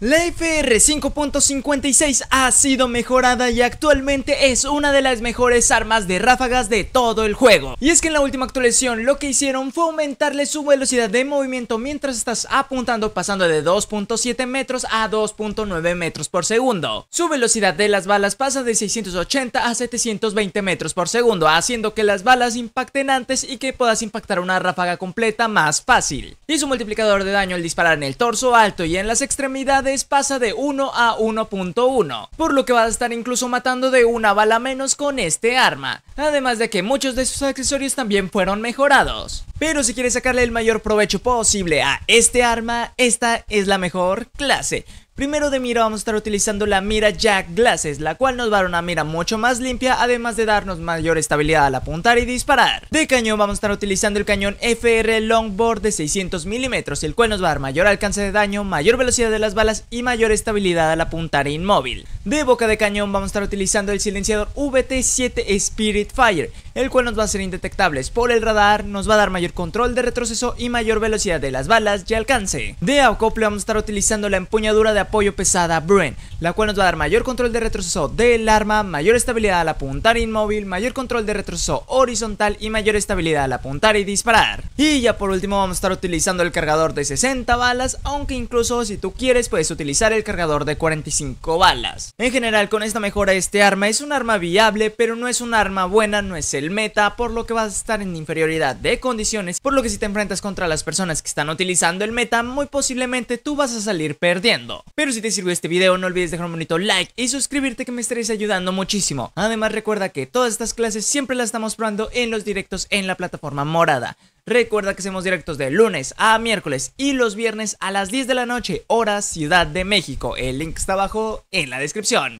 La FR 5.56 ha sido mejorada y actualmente es una de las mejores armas de ráfagas de todo el juego. Y es que en la última actualización lo que hicieron fue aumentarle su velocidad de movimiento mientras estás apuntando pasando de 2.7 metros a 2.9 metros por segundo. Su velocidad de las balas pasa de 680 a 720 metros por segundo, haciendo que las balas impacten antes y que puedas impactar una ráfaga completa más fácil. Y su multiplicador de daño al disparar en el torso, alto y en las extremidades pasa de 1 a 1.1, por lo que vas a estar incluso matando de una bala menos con este arma además de que muchos de sus accesorios también fueron mejorados. Pero si quieres sacarle el mayor provecho posible a este arma, esta es la mejor clase. Primero de mira vamos a estar utilizando la mira Jack Glasses, la cual nos va a dar una mira mucho más limpia, además de darnos mayor estabilidad al apuntar y disparar. De cañón vamos a estar utilizando el cañón FR Longboard de 600 milímetros, el cual nos va a dar mayor alcance de daño, mayor velocidad de las balas y mayor estabilidad al apuntar inmóvil. De boca de cañón vamos a estar utilizando el silenciador VT7 Spirit Spitfire el cual nos va a ser indetectables por el radar, nos va a dar mayor control de retroceso y mayor velocidad de las balas y alcance. De acople vamos a estar utilizando la empuñadura de apoyo pesada Bren, la cual nos va a dar mayor control de retroceso del arma, mayor estabilidad al apuntar inmóvil, mayor control de retroceso horizontal y mayor estabilidad al apuntar y disparar. Y ya por último vamos a estar utilizando el cargador de 60 balas, aunque incluso si tú quieres puedes utilizar el cargador de 45 balas. En general con esta mejora este arma es un arma viable, pero no es un arma buena, no es el meta, por lo que vas a estar en inferioridad de condiciones, por lo que si te enfrentas contra las personas que están utilizando el meta, muy posiblemente tú vas a salir perdiendo. Pero si te sirvió este video, no olvides dejar un bonito like y suscribirte que me estaréis ayudando muchísimo. Además recuerda que todas estas clases siempre las estamos probando en los directos en la plataforma morada. Recuerda que hacemos directos de lunes a miércoles y los viernes a las 10 de la noche, hora Ciudad de México. El link está abajo en la descripción.